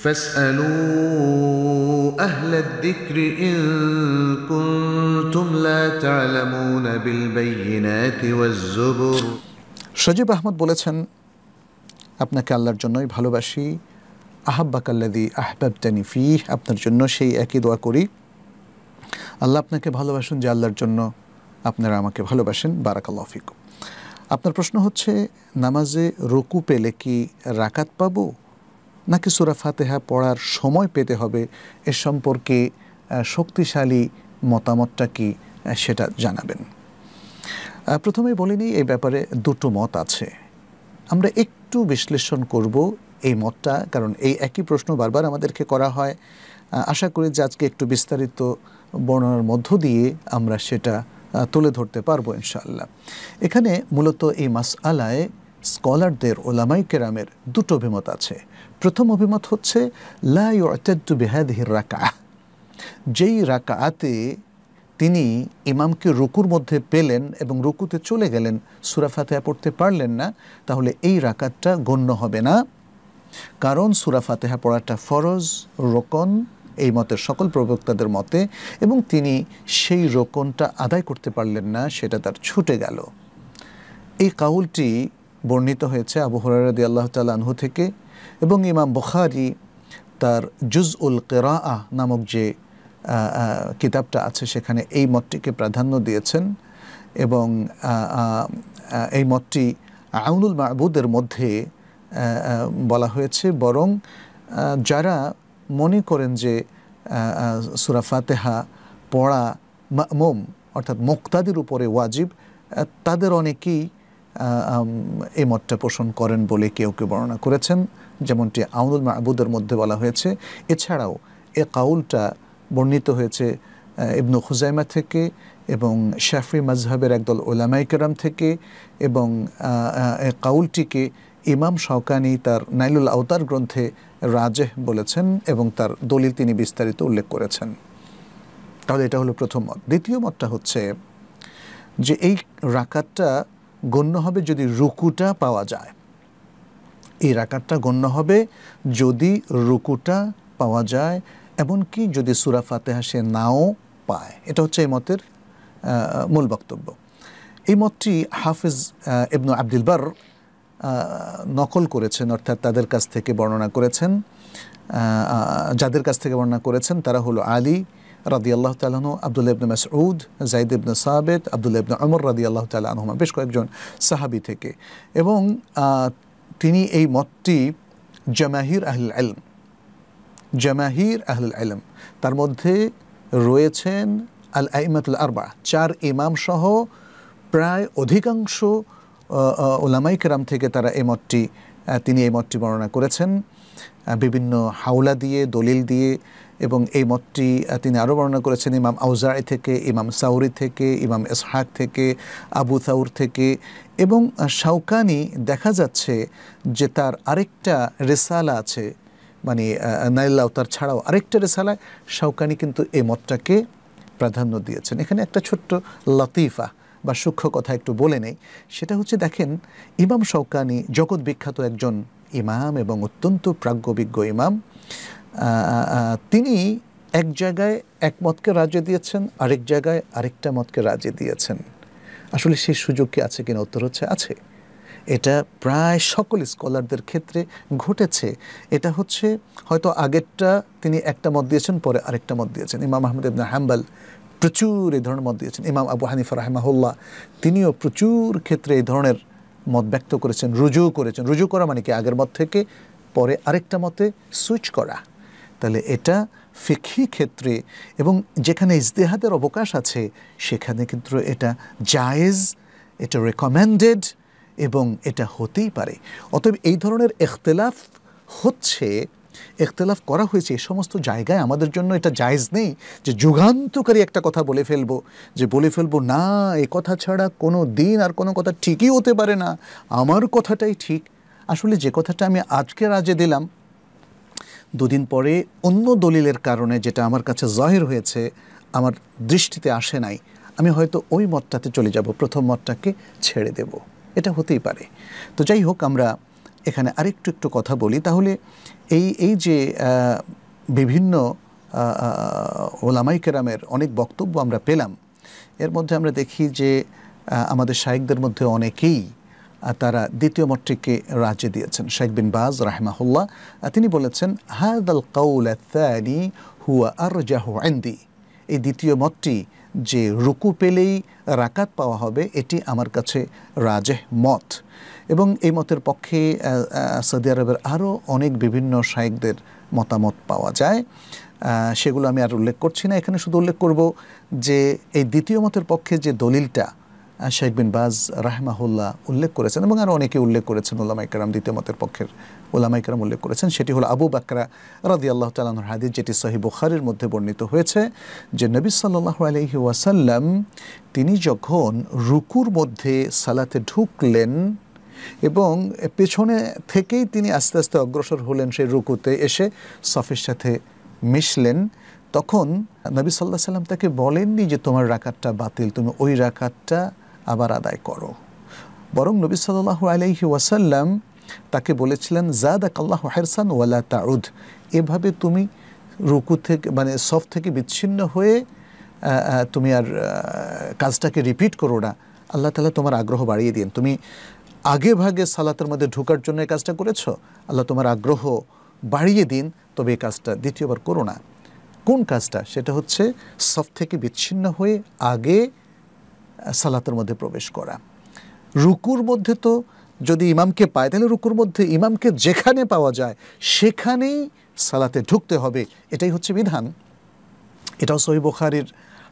فاسألوا أهل الذكر إن كنتم لا تعلمون بالبينات والزبر সজীব আহমদ বলেছেন আপনাকে আল্লাহর জন্যই ভালোবাসি আহাব্বাকাল্লাদি আহবাবতানি ফি আপনার জন্য সেই একই দোয়া করি আল্লাহ আপনাকে ভালোবাসুন যে আল্লাহর জন্য আপনারা আমাকে ভালোবাসেন বারাকাল্লা ফিকু আপনার প্রশ্ন হচ্ছে নামাজে রুকু পেলে কি রাকাত পাবো নাকি সুরা ফাতেহা পড়ার সময় পেতে হবে এ সম্পর্কে শক্তিশালী মতামতটা কি সেটা জানাবেন প্রথমে বলিনি এই ব্যাপারে দুটো মত আছে আমরা একটু বিশ্লেষণ করব এই মতটা কারণ এই একই প্রশ্ন বারবার আমাদেরকে করা হয় আশা করি যে আজকে একটু বিস্তারিত বর্ণনার মধ্য দিয়ে আমরা সেটা তুলে ধরতে পারবো ইনশাল্লাহ এখানে মূলত এই মাস আলায় স্কলারদের ওলামাই কেরামের দুটো অভিমত আছে প্রথম অভিমত হচ্ছে রাকা যেই রাকাতে তিনি ইমামকে রুকুর মধ্যে পেলেন এবং রুকুতে চলে গেলেন সুরাফাতেহা পড়তে পারলেন না তাহলে এই রাকাতটা গণ্য হবে না কারণ সুরাফাতেহা পড়াটা ফরজ রোকন এই মতের সকল প্রবক্তাদের মতে এবং তিনি সেই রোকনটা আদায় করতে পারলেন না সেটা তার ছুটে গেল এই কাউলটি বর্ণিত হয়েছে আবু হরারদি আল্লাহ তালানহু থেকে এবং ইমাম বুখারি তার জুজ উল কেরা নামক যে কিতাবটা আছে সেখানে এই মতটিকে প্রাধান্য দিয়েছেন এবং এই মতটি আউনুল মাহবুদের মধ্যে বলা হয়েছে বরং যারা মনে করেন যে সুরা ফাতেহা পড়া মোম অর্থাৎ মোক্তাদের উপরে ওয়াজিব তাদের অনেকেই এই মতটা পোষণ করেন বলে কেউ কেউ বর্ণনা করেছেন যেমনটি আউনুল মাহবুদের মধ্যে বলা হয়েছে এছাড়াও এ কাউলটা বর্ণিত হয়েছে ইবনু খুজাইমা থেকে এবং শাফি মাজহাবের একদল কেরাম থেকে এবং কাউলটিকে ইমাম শওকানি তার নাইলুল আওতার গ্রন্থে রাজেহ বলেছেন এবং তার দলিল তিনি বিস্তারিত উল্লেখ করেছেন তাহলে এটা হলো প্রথম মত দ্বিতীয় মতটা হচ্ছে যে এই রাকাতটা গণ্য হবে যদি রুকুটা পাওয়া যায় এই রাকাতটা গণ্য হবে যদি রুকুটা পাওয়া যায় এমনকি যদি সুরা ফাতেহা সে নাও পায় এটা হচ্ছে এই মতের মূল বক্তব্য এই মতটি হাফিজ ইবনু বার নকল করেছেন অর্থাৎ তাদের কাছ থেকে বর্ণনা করেছেন যাদের কাছ থেকে বর্ণনা করেছেন তারা হলো আলী রাদিয়াল্লাহ তালাহনু আবদুল্লা ইবনে মাসউদ জাইদ ইবনে সাবেদ আবদুল্লা ইবনে অমর রাদিয়াল্লাহ তালা আনহুমা বেশ কয়েকজন সাহাবি থেকে এবং তিনি এই মতটি জামাহির আহল আলম জামাহির আহল আলম তার মধ্যে রয়েছেন আল আইমাতুল আরবা চার ইমাম সহ প্রায় অধিকাংশ ওলামাইকরাম থেকে তারা এই মতটি তিনি এই মতটি বর্ণনা করেছেন বিভিন্ন হাওলা দিয়ে দলিল দিয়ে এবং এই মতটি তিনি আরও বর্ণনা করেছেন ইমাম আউজারি থেকে ইমাম সাউরি থেকে ইমাম এসহাক থেকে আবু সাউর থেকে এবং শাউকানি দেখা যাচ্ছে যে তার আরেকটা রেসালা আছে মানে নাইল্লাউতার তার ছাড়াও আরেকটা রেসালায় শাউকানি কিন্তু এই মতটাকে প্রাধান্য দিয়েছেন এখানে একটা ছোট্ট লতিফা বা সূক্ষ্ম কথা একটু বলে নেই সেটা হচ্ছে দেখেন ইমাম শৌকানি জগৎ বিখ্যাত একজন ইমাম এবং অত্যন্ত প্রাজ্ঞবিজ্ঞ ইমাম তিনি এক জায়গায় এক মতকে রাজি দিয়েছেন আরেক জায়গায় আরেকটা মতকে রাজি দিয়েছেন আসলে সেই সুযোগ কি আছে কিনা উত্তর হচ্ছে আছে এটা প্রায় সকল স্কলারদের ক্ষেত্রে ঘটেছে এটা হচ্ছে হয়তো আগেরটা তিনি একটা মত দিয়েছেন পরে আরেকটা মত দিয়েছেন ইমাম আহমেদ ইবনা হ্যাম্বাল প্রচুর এই ধরনের মত দিয়েছেন ইমাম আবু হানিফা রাহেমাহুল্লাহ তিনিও প্রচুর ক্ষেত্রে এই ধরনের মত ব্যক্ত করেছেন রুজু করেছেন রুজু করা মানে কি আগের মত থেকে পরে আরেকটা মতে সুইচ করা তাহলে এটা ফিকি ক্ষেত্রে এবং যেখানে ইজতেহাদের অবকাশ আছে সেখানে কিন্তু এটা জায়েজ এটা রেকমেন্ডেড এবং এটা হতেই পারে অতএব এই ধরনের এখতলাফ হচ্ছে এখতলাফ করা হয়েছে এ সমস্ত জায়গায় আমাদের জন্য এটা জায়জ নেই যে যুগান্তকারী একটা কথা বলে ফেলবো যে বলে ফেলবো না এ কথা ছাড়া কোনো দিন আর কোনো কথা ঠিকই হতে পারে না আমার কথাটাই ঠিক আসলে যে কথাটা আমি আজকে রাজে দিলাম দুদিন পরে অন্য দলিলের কারণে যেটা আমার কাছে জাহির হয়েছে আমার দৃষ্টিতে আসে নাই আমি হয়তো ওই মতটাতে চলে যাব প্রথম মতটাকে ছেড়ে দেব এটা হতেই পারে তো যাই হোক আমরা এখানে আরেকটু একটু কথা বলি তাহলে এই এই যে বিভিন্ন ওলামাই কেরামের অনেক বক্তব্য আমরা পেলাম এর মধ্যে আমরা দেখি যে আমাদের শাহেকদের মধ্যে অনেকেই তারা দ্বিতীয় মতটিকে রাজ্যে দিয়েছেন শেখ বিন বাজ রাহমাহুল্লাহ তিনি বলেছেন হাদ আল কৌল হুয়া আর জাহু এই দ্বিতীয় মতটি যে রুকু পেলেই রাকাত পাওয়া হবে এটি আমার কাছে রাজেহ মত এবং এই মতের পক্ষে সৌদি আরবের আরও অনেক বিভিন্ন শায়েকদের মতামত পাওয়া যায় সেগুলো আমি আর উল্লেখ করছি না এখানে শুধু উল্লেখ করব যে এই দ্বিতীয় মতের পক্ষে যে দলিলটা শেখ বিন বাজ রাহমাহুল্লাহ উল্লেখ করেছেন এবং আরও অনেকে উল্লেখ করেছেন উল্লামা দ্বিতীয় মতের পক্ষের ওলামাইকরম উল্লেখ করেছেন সেটি হলো আবু বাকরা রাদি আল্লাহ তালানুর হাদিস যেটি সহি বুখারের মধ্যে বর্ণিত হয়েছে যে নবী সাল্লাহ আলহি ওয়াসাল্লাম তিনি যখন রুকুর মধ্যে সালাতে ঢুকলেন এবং পেছনে থেকেই তিনি আস্তে আস্তে অগ্রসর হলেন সেই রুকুতে এসে সফের সাথে মিশলেন তখন নবী সাল্লাহ সাল্লাম তাকে বলেননি যে তোমার রাকাতটা বাতিল তুমি ওই রাকাতটা আবার আদায় করো বরং নবী সাল্লাহ আলাইহি ওয়াসাল্লাম তাকে বলেছিলেন জাদাক আল্লাহ হেরসান ওয়ালা তাউদ এভাবে তুমি রুকু থেকে মানে সফ থেকে বিচ্ছিন্ন হয়ে তুমি আর কাজটাকে রিপিট করো না আল্লাহ তালা তোমার আগ্রহ বাড়িয়ে দিন তুমি আগে ভাগে সালাতের মধ্যে ঢোকার জন্য এই কাজটা করেছ আল্লাহ তোমার আগ্রহ বাড়িয়ে দিন তবে এই কাজটা দ্বিতীয়বার করো না কোন কাজটা সেটা হচ্ছে সব থেকে বিচ্ছিন্ন হয়ে আগে সালাতের মধ্যে প্রবেশ করা রুকুর মধ্যে তো যদি ইমামকে পায় তাহলে রুকুর মধ্যে ইমামকে যেখানে পাওয়া যায় সেখানেই সালাতে ঢুকতে হবে এটাই হচ্ছে বিধান এটাও সহি বোখারির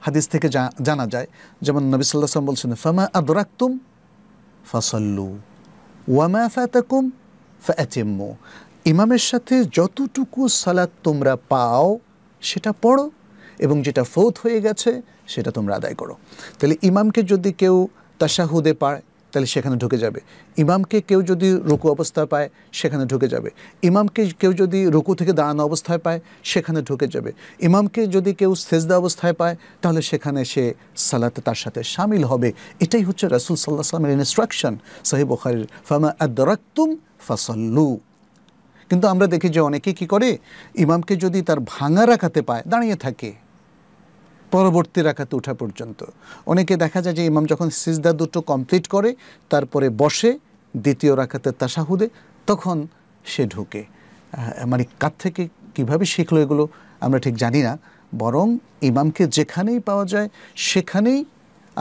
হাদিস থেকে জানা যায় যেমন নবী সাল্লাহ সাল্লাম বলছেন ফামা আদরাক্তুম ফাসাল্লু ওয়ামা ফাতাকুম ফাতিম্মু ইমামের সাথে যতটুকু সালাত তোমরা পাও সেটা পড়ো এবং যেটা ফৌত হয়ে গেছে সেটা তোমরা আদায় করো তাহলে ইমামকে যদি কেউ তাশাহুদে পায় তাহলে সেখানে ঢুকে যাবে ইমামকে কেউ যদি রুকু অবস্থায় পায় সেখানে ঢুকে যাবে ইমামকে কেউ যদি রুকু থেকে দাঁড়ানো অবস্থায় পায় সেখানে ঢুকে যাবে ইমামকে যদি কেউ সেজদা অবস্থায় পায় তাহলে সেখানে সে সালাতে তার সাথে সামিল হবে এটাই হচ্ছে রাসুল সাল্লাহ সাল্লামের ইনস্ট্রাকশন সাহেব ওখারির ফামা আদরাক্তুম ফাসল্লু কিন্তু আমরা দেখি যে অনেকে কি করে ইমামকে যদি তার ভাঙা রাখাতে পায় দাঁড়িয়ে থাকে পরবর্তী রাখাতে ওঠা পর্যন্ত অনেকে দেখা যায় যে ইমাম যখন সিজদা দুটো কমপ্লিট করে তারপরে বসে দ্বিতীয় রাখাতে তাসাহুদে তখন সে ঢুকে মানে কার থেকে কিভাবে শিখলো এগুলো আমরা ঠিক জানি না বরং ইমামকে যেখানেই পাওয়া যায় সেখানেই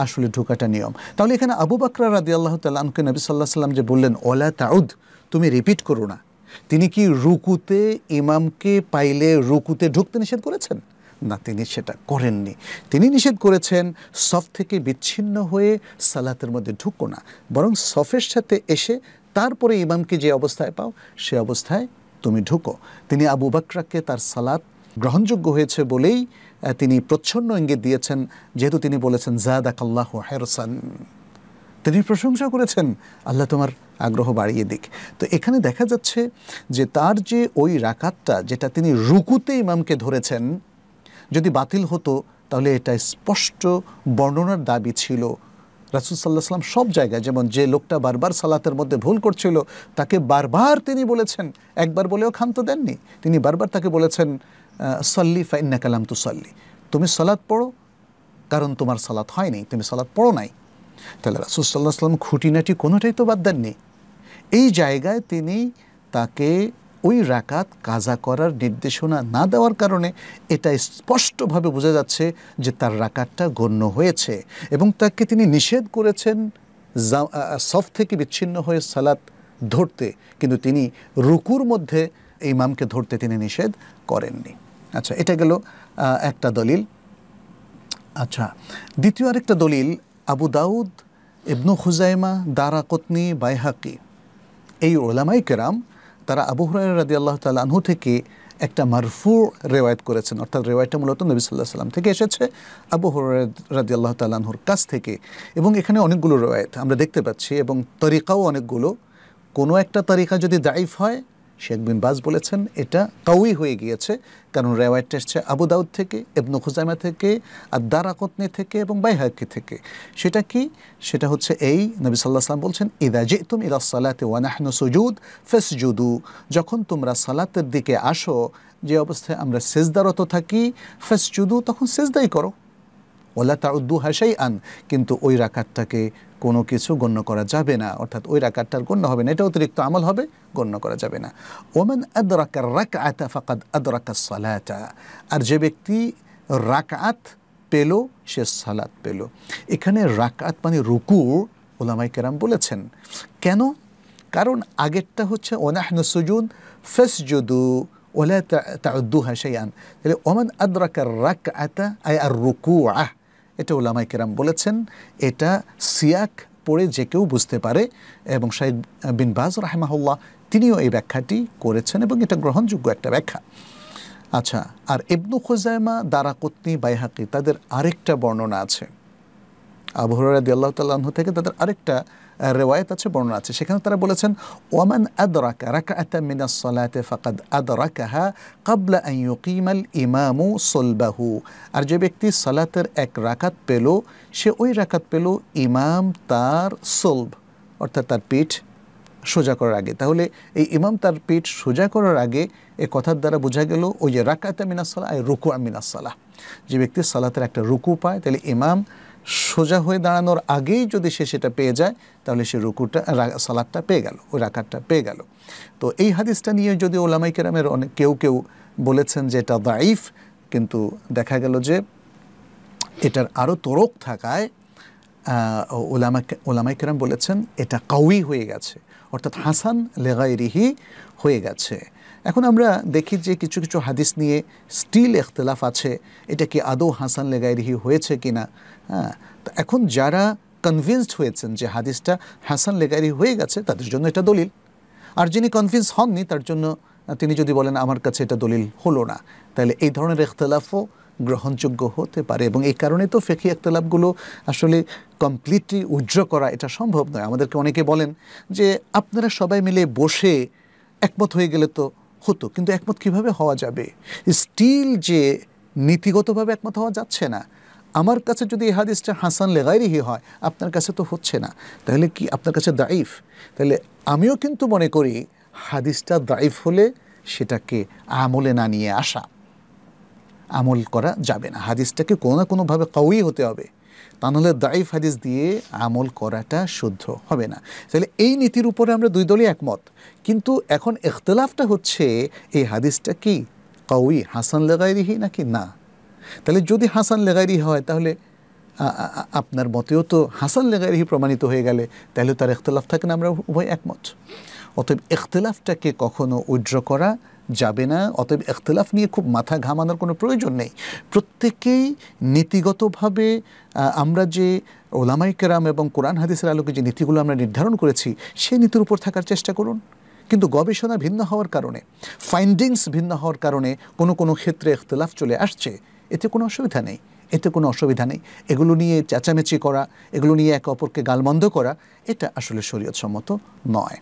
আসলে ঢোকাটা নিয়ম তাহলে এখানে আবু বাকরা রাদি আল্লাহ তাল্লামকে নবী সাল্লাহ সাল্লাম যে বললেন ওলা তাউদ তুমি রিপিট করো না তিনি কি রুকুতে ইমামকে পাইলে রুকুতে ঢুকতে নিষেধ করেছেন না তিনি সেটা করেননি তিনি নিষেধ করেছেন সফ থেকে বিচ্ছিন্ন হয়ে সালাতের মধ্যে ঢুকো না বরং সফের সাথে এসে তারপরে ইমামকে যে অবস্থায় পাও সে অবস্থায় তুমি ঢুকো তিনি আবু বাকরাকে তার সালাত গ্রহণযোগ্য হয়েছে বলেই তিনি প্রচ্ছন্ন ইঙ্গিত দিয়েছেন যেহেতু তিনি বলেছেন জাদাক আল্লাহ হেরসান তিনি প্রশংসা করেছেন আল্লাহ তোমার আগ্রহ বাড়িয়ে দিক তো এখানে দেখা যাচ্ছে যে তার যে ওই রাকাতটা যেটা তিনি রুকুতে ইমামকে ধরেছেন যদি বাতিল হতো তাহলে এটা স্পষ্ট বর্ণনার দাবি ছিল রাসুলসাল্লাহ সাল্লাম সব জায়গায় যেমন যে লোকটা বারবার সালাতের মধ্যে ভুল করছিল তাকে বারবার তিনি বলেছেন একবার বলেও খান্ত দেননি তিনি বারবার তাকে বলেছেন সল্লি ফাইন্না কালাম তু সল্লি তুমি সালাত পড়ো কারণ তোমার সালাত হয়নি তুমি সালাত পড়ো নাই তাহলে রাসুলসাল্লাহ সাল্লাম খুঁটিনাটি কোনোটাই তো বাদ দেননি এই জায়গায় তিনি তাকে ওই রাকাত কাজা করার নির্দেশনা না দেওয়ার কারণে এটা স্পষ্টভাবে বোঝা যাচ্ছে যে তার রাকাতটা গণ্য হয়েছে এবং তাকে তিনি নিষেধ করেছেন সফ থেকে বিচ্ছিন্ন হয়ে সালাত ধরতে কিন্তু তিনি রুকুর মধ্যে এই মামকে ধরতে তিনি নিষেধ করেননি আচ্ছা এটা গেল একটা দলিল আচ্ছা দ্বিতীয় আরেকটা দলিল আবু দাউদ ইবনু খুজাইমা দারাকতনি বাইহাকি এই ওলামাই কেরাম তারা আবু হুরাইন রাদি আল্লাহ আনহু থেকে একটা মারফু রেওয়ায়ত করেছেন অর্থাৎ রেওয়ায়তটা মূলত নবী সাল্লাহ সাল্লাম থেকে এসেছে আবু রাদি আল্লাহ আনহুর কাছ থেকে এবং এখানে অনেকগুলো রেওয়ায়ত আমরা দেখতে পাচ্ছি এবং তরিকাও অনেকগুলো কোনো একটা তরিকা যদি দায়ফ হয় শেখ বিন বাজ বলেছেন এটা কাউই হয়ে গিয়েছে কারণ রেওয়ায়তটা এসছে আবু থেকে এবন খুজাইমা থেকে আর দারাকতনে থেকে এবং বাইহাকি থেকে সেটা কি সেটা হচ্ছে এই নবী সাল্লাহ সাল্লাম বলছেন ইদা জে তুম ইদা সালাতে ওয়ানাহন সুজুদ ফেসজুদু যখন তোমরা সালাতের দিকে আসো যে অবস্থায় আমরা সেজদারত থাকি ফেসজুদু তখন সেজদাই করো ওলা তাউদ্দু হাসাই আন কিন্তু ওই রাকাতটাকে কোনো কিছু গণ্য করা যাবে না অর্থাৎ ওই রাকাতটার গণ্য হবে না এটা অতিরিক্ত আমল হবে গণ্য করা যাবে না ওমেন আদরাকার রাক আতা ফাকাদ আদরাকা সালাতা আর যে ব্যক্তি রাকাত পেল সে সালাত পেল এখানে রাকাত মানে রুকু ওলামাই কেরাম বলেছেন কেন কারণ আগেরটা হচ্ছে ওনাহন সুজুন ফেস যদু ওলা তা তাউদ্দু আন তাহলে ওমেন আদরাকার রাক আতা আয় আর রুকু আহ এটা ওলামাই কেরাম বলেছেন এটা সিয়াক পড়ে যে কেউ বুঝতে পারে এবং শাহিদ বিন বাজ রাহেমাহুল্লাহ তিনিও এই ব্যাখ্যাটি করেছেন এবং এটা গ্রহণযোগ্য একটা ব্যাখ্যা আচ্ছা আর ইবনু খোজাইমা কত্নী বাইহাকি তাদের আরেকটা বর্ণনা আছে আবহরাদি আল্লাহ তাল্লাহ থেকে তাদের আরেকটা রেওয়ায়ত আছে বর্ণনা আছে সেখানে তারা বলেছেন ওয়ামান আদরাকা রাকা মিনাস সলাতে ফাকাদ আদরাকাহা কাবলা আইয়ুকিমাল ইমামু সোলবাহু আর যে ব্যক্তি সালাতের এক রাকাত পেল সে ওই রাকাত পেল ইমাম তার সোলভ অর্থাৎ তার পিঠ সোজা করার আগে তাহলে এই ইমাম তার পিঠ সোজা করার আগে এ কথার দ্বারা বোঝা গেল ওই যে রাকাতা মিনাসাল্লাহ আর রুকু আমিনাসাল্লাহ যে ব্যক্তি সালাতের একটা রুকু পায় তাহলে ইমাম সোজা হয়ে দাঁড়ানোর আগেই যদি সে সেটা পেয়ে যায় তাহলে সে রুকুটা সালাদটা পেয়ে গেল ওই রাকাতটা পেয়ে গেল তো এই হাদিসটা নিয়ে যদি ওলামাই কেরামের অনেক কেউ কেউ বলেছেন যে এটা দাইফ কিন্তু দেখা গেল যে এটার আরও তরক থাকায় ওলামা ওলামাই কেরাম বলেছেন এটা কাউই হয়ে গেছে অর্থাৎ হাসান লেগাইরিহি হয়ে গেছে এখন আমরা দেখি যে কিছু কিছু হাদিস নিয়ে স্টিল এখতলাফ আছে এটা কি আদৌ হাসান লেগাইরিহি হয়েছে কিনা হ্যাঁ এখন যারা কনভিন্সড হয়েছেন যে হাদিসটা হাসান লেগারি হয়ে গেছে তাদের জন্য এটা দলিল আর যিনি কনভিন্স হননি তার জন্য তিনি যদি বলেন আমার কাছে এটা দলিল হলো না তাহলে এই ধরনের এখতলাফও গ্রহণযোগ্য হতে পারে এবং এই কারণে তো ফেকি একতলাপগুলো আসলে কমপ্লিটলি উজ্র করা এটা সম্ভব নয় আমাদেরকে অনেকে বলেন যে আপনারা সবাই মিলে বসে একমত হয়ে গেলে তো হতো কিন্তু একমত কিভাবে হওয়া যাবে স্টিল যে নীতিগতভাবে একমত হওয়া যাচ্ছে না আমার কাছে যদি এই হাদিসটা হাসান লেগাইরিহি হয় আপনার কাছে তো হচ্ছে না তাহলে কি আপনার কাছে দাইফ তাহলে আমিও কিন্তু মনে করি হাদিসটা দাইফ হলে সেটাকে আমলে না নিয়ে আসা আমল করা যাবে না হাদিসটাকে কোনো না কোনোভাবে কাউই হতে হবে তা নাহলে দাইফ হাদিস দিয়ে আমল করাটা শুদ্ধ হবে না তাহলে এই নীতির উপরে আমরা দুই দলই একমত কিন্তু এখন এখতলাফটা হচ্ছে এই হাদিসটা কি কাউই হাসান লেগাইরিহি নাকি না তাহলে যদি হাসান লেগারি হয় তাহলে আপনার মতেও তো হাসান লেগারি প্রমাণিত হয়ে গেলে তাহলে তার এখতলাফ থাকে না আমরা উভয় একমত অতএব এখতলাফটাকে কখনো উজ্র করা যাবে না অতএব এখতলাফ নিয়ে খুব মাথা ঘামানোর কোনো প্রয়োজন নেই প্রত্যেকেই নীতিগতভাবে আমরা যে ওলামাইকেরাম এবং কোরআন হাদিসের আলোকে যে নীতিগুলো আমরা নির্ধারণ করেছি সেই নীতির উপর থাকার চেষ্টা করুন কিন্তু গবেষণা ভিন্ন হওয়ার কারণে ফাইন্ডিংস ভিন্ন হওয়ার কারণে কোনো কোনো ক্ষেত্রে এখতলাফ চলে আসছে এতে কোনো অসুবিধা নেই এতে কোনো অসুবিধা নেই এগুলো নিয়ে চেঁচামেচি করা এগুলো নিয়ে একে অপরকে গালমন্দ করা এটা আসলে সম্মত নয়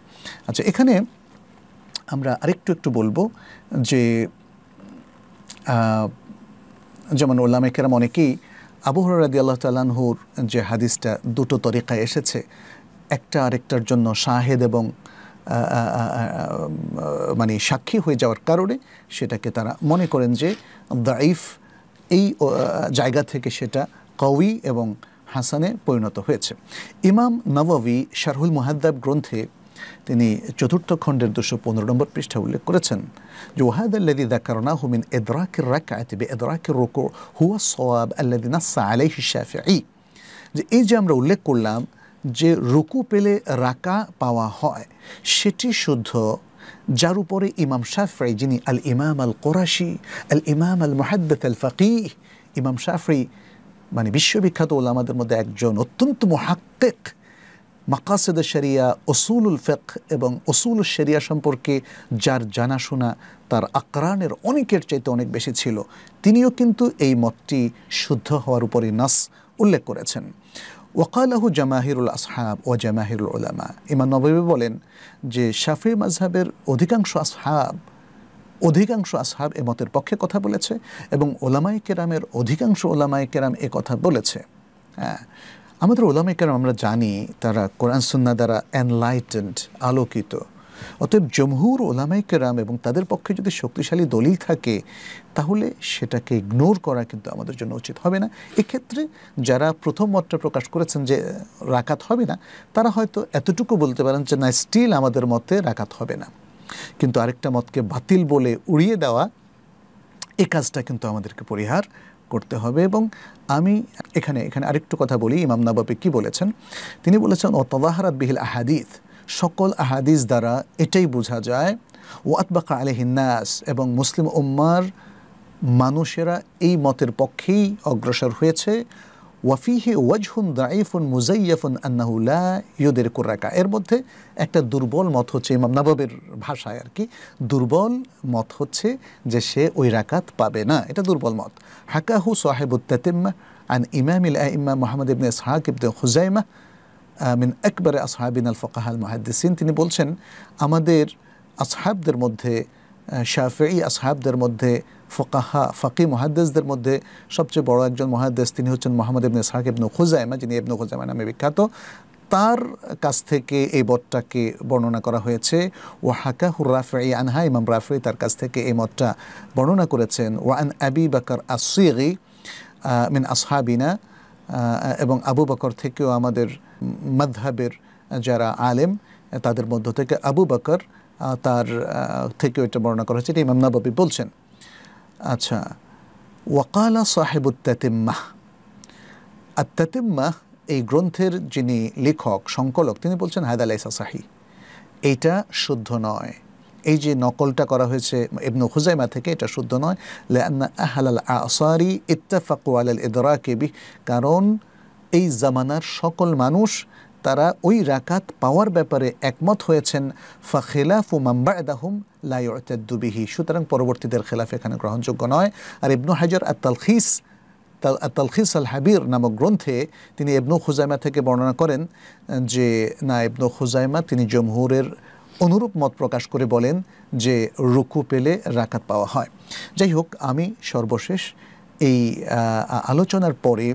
আচ্ছা এখানে আমরা আরেকটু একটু বলবো যে যেমন ওল্লামে কেরাম অনেকেই আবহর রাদি আল্লাহ তালানহুর যে হাদিসটা দুটো তরিকায় এসেছে একটা আরেকটার জন্য শাহেদ এবং মানে সাক্ষী হয়ে যাওয়ার কারণে সেটাকে তারা মনে করেন যে দাইফ এই জায়গা থেকে সেটা কউই এবং হাসানে পরিণত হয়েছে ইমাম নবাবি শারহুল মুহাদ্দাব গ্রন্থে তিনি চতুর্থ খণ্ডের দুশো পনেরো নম্বর পৃষ্ঠা উল্লেখ করেছেন যে ওয়াহাদ আল্লাদি কারণা হুমিন এদরাকের রাকা বে এদরাকের রোকো হুয়া সোয়াব আল্লাদি নাসা আলাই হিসাফি যে এই যে আমরা উল্লেখ করলাম যে রুকু পেলে রাকা পাওয়া হয় সেটি শুদ্ধ যার উপরে ইমাম শাফরাই যিনি আল ইমাম আল কোরাশি আল ইমাম আল মোহাদ্দ আল ফাকি ইমাম শাফরি মানে বিশ্ববিখ্যাত ওলামাদের মধ্যে একজন অত্যন্ত মহাক্কেক মাকাসেদ শরিয়া ওসুলুল ফেক এবং ওসুল শরিয়া সম্পর্কে যার জানাশোনা তার আকরানের অনেকের চাইতে অনেক বেশি ছিল তিনিও কিন্তু এই মতটি শুদ্ধ হওয়ার উপরই নাস উল্লেখ করেছেন ওকালাহু জামাহিরুল আসহাব ও জামাহিরুল ওলামা ইমান নবী বলেন যে শাফি মাজহাবের অধিকাংশ আসহাব অধিকাংশ আসহাব এমতের পক্ষে কথা বলেছে এবং ওলামাই কেরামের অধিকাংশ ওলামাই কেরাম এ কথা বলেছে হ্যাঁ আমাদের ওলামাই কেরাম আমরা জানি তারা কোরআন সুন্না দ্বারা এনলাইটেন্ড আলোকিত অতএব জমহুর ওলামাই কেরাম এবং তাদের পক্ষে যদি শক্তিশালী দলিল থাকে তাহলে সেটাকে ইগনোর করা কিন্তু আমাদের জন্য উচিত হবে না এক্ষেত্রে যারা প্রথম মতটা প্রকাশ করেছেন যে রাকাত হবে না তারা হয়তো এতটুকু বলতে পারেন যে না স্টিল আমাদের মতে রাকাত হবে না কিন্তু আরেকটা মতকে বাতিল বলে উড়িয়ে দেওয়া এ কাজটা কিন্তু আমাদেরকে পরিহার করতে হবে এবং আমি এখানে এখানে আরেকটু কথা বলি ইমাম নবাবি কী বলেছেন তিনি বলেছেন ও তবাহারাত বিহিল আহাদিথ সকল আহাদিস দ্বারা এটাই বোঝা যায় ওয়াতবাকা আলহিনাস এবং মুসলিম উম্মার মানুষেরা এই মতের পক্ষেই অগ্রসর হয়েছে ওয়াফিহে ওয়াজহুন দাইফুন মুজাইয়াফুন আন্নাহুলা ইয়দের কুরাকা এর মধ্যে একটা দুর্বল মত হচ্ছে ইমাম নবাবের ভাষায় আর কি দুর্বল মত হচ্ছে যে সে ওই রাকাত পাবে না এটা দুর্বল মত হাকাহু সাহেবুত্তাতিম্মা আন ইমামিল ইমা মোহাম্মদ ইবনে সাহাকিব হুজাইমা মিন একবারে আসহাবিন আল ফকাহাল মাহাদ্দিসিন তিনি বলছেন আমাদের আসহাবদের মধ্যে শাফেই আসহাবদের মধ্যে ফোকাহা ফাকি মহাদ্দেশদের মধ্যে সবচেয়ে বড় একজন মহাদ্দেশ তিনি হচ্ছেন মোহাম্মদ ইবনে সাহেব ইবনু খুজাইমা যিনি ইবনু খুজাইমা নামে বিখ্যাত তার কাছ থেকে এই বটটাকে বর্ণনা করা হয়েছে ও হাকা হুরাফি আনহা ইমাম রাফি তার কাছ থেকে এই মতটা বর্ণনা করেছেন ওয়ান আবি বাকর আসিগি মিন আসহাবিনা এবং আবু বকর থেকেও আমাদের মাধাবের যারা আলেম তাদের মধ্য থেকে আবু বকর তার থেকেও এটা বর্ণনা করা হয়েছে ইমাম নবাবি বলছেন আচ্ছা ওয়াকালা সাহেবুত্তাতিম্মাহ আত্তাতিম্মাহ এই গ্রন্থের যিনি লেখক সংকলক তিনি বলছেন আলাইসা সাহি এইটা শুদ্ধ নয় এই যে নকলটা করা হয়েছে ইবনু হুজাইমা থেকে এটা শুদ্ধ নয় লেআন্না আহালাল আসারি ইত্তাফাকু এদরা কেবি কারণ এই জামানার সকল মানুষ তারা ওই রাকাত পাওয়ার ব্যাপারে একমত হয়েছেন ফা খেলাফু এদাহুম লাইতেদ্দুবিহি সুতরাং পরবর্তীদের খেলাফ এখানে গ্রহণযোগ্য নয় আর ইবনু হাজার তালখিস তালখিস আল হাবির নামক গ্রন্থে তিনি এবনু খুজাইমা থেকে বর্ণনা করেন যে না এবনু খুজাইমা তিনি জমহুরের অনুরূপ মত প্রকাশ করে বলেন যে রুকু পেলে রাকাত পাওয়া হয় যাই হোক আমি সর্বশেষ এই আলোচনার পরে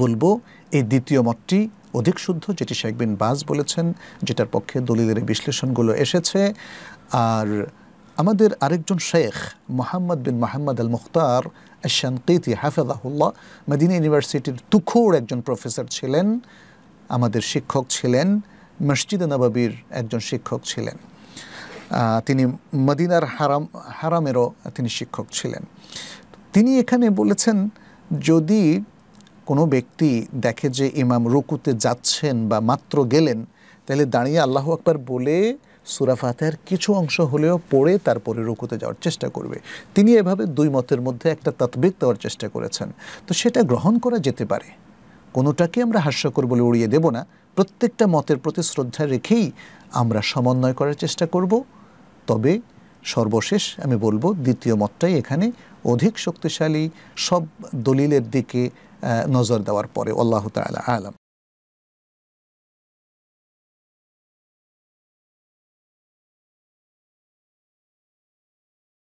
বলবো এই দ্বিতীয় মতটি অধিক শুদ্ধ যেটি শেখ বিন বাজ বলেছেন যেটার পক্ষে দলিলের বিশ্লেষণগুলো এসেছে আর আমাদের আরেকজন Sheikh Mohammad bin Mohammad al Mukhtar Shanqiti হাফেদাহুল্লাহ মদিনা ইউনিভার্সিটির তুখোর একজন প্রফেসর ছিলেন আমাদের শিক্ষক ছিলেন মসজিদে নবাবির একজন শিক্ষক ছিলেন তিনি মদিনার হারাম হারামেরও তিনি শিক্ষক ছিলেন তিনি এখানে বলেছেন যদি কোনো ব্যক্তি দেখে যে ইমাম রুকুতে যাচ্ছেন বা মাত্র গেলেন তাহলে দাঁড়িয়ে আল্লাহ আকবার বলে সুরাফাতের কিছু অংশ হলেও পড়ে তারপরে রুকুতে যাওয়ার চেষ্টা করবে তিনি এভাবে দুই মতের মধ্যে একটা তাৎবিক দেওয়ার চেষ্টা করেছেন তো সেটা গ্রহণ করা যেতে পারে কোনোটাকে আমরা হাস্যকর বলে উড়িয়ে দেব না প্রত্যেকটা মতের প্রতি শ্রদ্ধা রেখেই আমরা সমন্বয় করার চেষ্টা করব তবে সর্বশেষ আমি বলবো দ্বিতীয় মতটাই এখানে অধিক শক্তিশালী সব দলিলের দিকে নজর দেওয়ার পরে আল্লাহ তালা আলাম